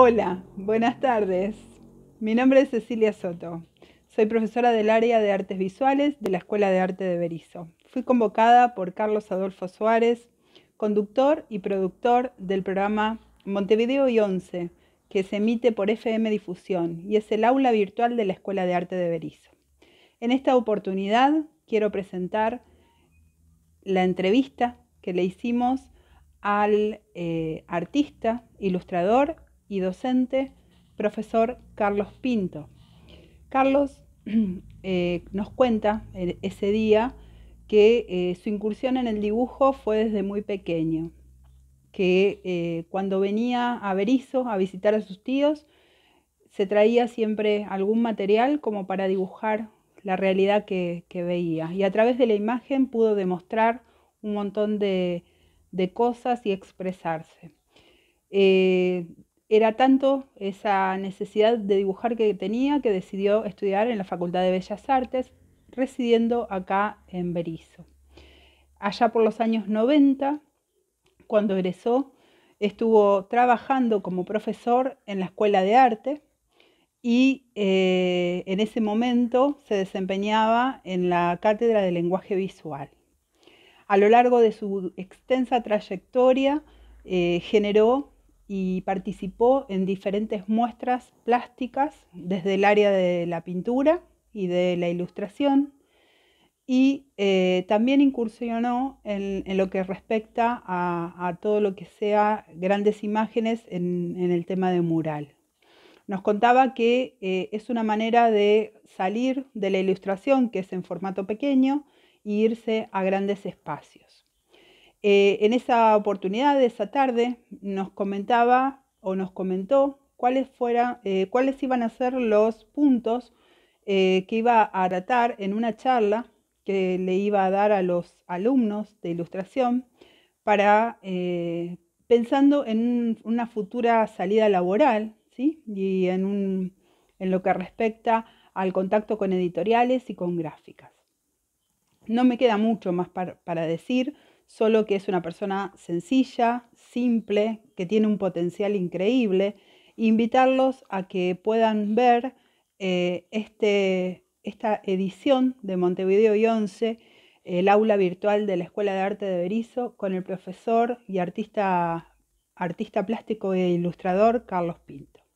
Hola, buenas tardes. Mi nombre es Cecilia Soto. Soy profesora del área de artes visuales de la Escuela de Arte de Berizo. Fui convocada por Carlos Adolfo Suárez, conductor y productor del programa Montevideo y 11, que se emite por FM Difusión y es el aula virtual de la Escuela de Arte de Berizo. En esta oportunidad quiero presentar la entrevista que le hicimos al eh, artista, ilustrador y docente, profesor Carlos Pinto. Carlos eh, nos cuenta eh, ese día que eh, su incursión en el dibujo fue desde muy pequeño, que cuando venía a Berizo a visitar a sus tíos, se traía siempre algún material como para dibujar la realidad que, veía. Y a través de la imagen pudo demostrar un montón de, cosas y expresarse. Era tanto esa necesidad de dibujar que tenía que decidió estudiar en la Facultad de Bellas Artes, residiendo acá en Berizo. Allá por los años 90, cuando egresó, estuvo trabajando como profesor en la Escuela de Arte y eh, en ese momento se desempeñaba en la Cátedra de Lenguaje Visual. A lo largo de su extensa trayectoria, eh, generó y participó en diferentes muestras plásticas desde el área de la pintura y de la ilustración y eh, también incursionó en, lo que respecta a, todo lo que sea grandes imágenes en, el tema de mural. Nos contaba que eh, es una manera de salir de la ilustración, que es en formato pequeño, e irse a grandes espacios. Eh, en esa oportunidad, de esa tarde, nos comentaba o nos comentó cuáles, eh, iban a ser los puntos eh, que iba a tratar en una charla que le iba a dar a los alumnos de ilustración para pensando en una futura salida laboral ¿sí? y en, lo que respecta al contacto con editoriales y con gráficas. No me queda mucho más para decir, solo que es una persona sencilla, simple, que tiene un potencial increíble, invitarlos a que puedan ver eh, este, esta edición de Montevideo y 11, el aula virtual de la Escuela de Arte de Berizo, con el profesor y artista, artista plástico e ilustrador Carlos Pinto.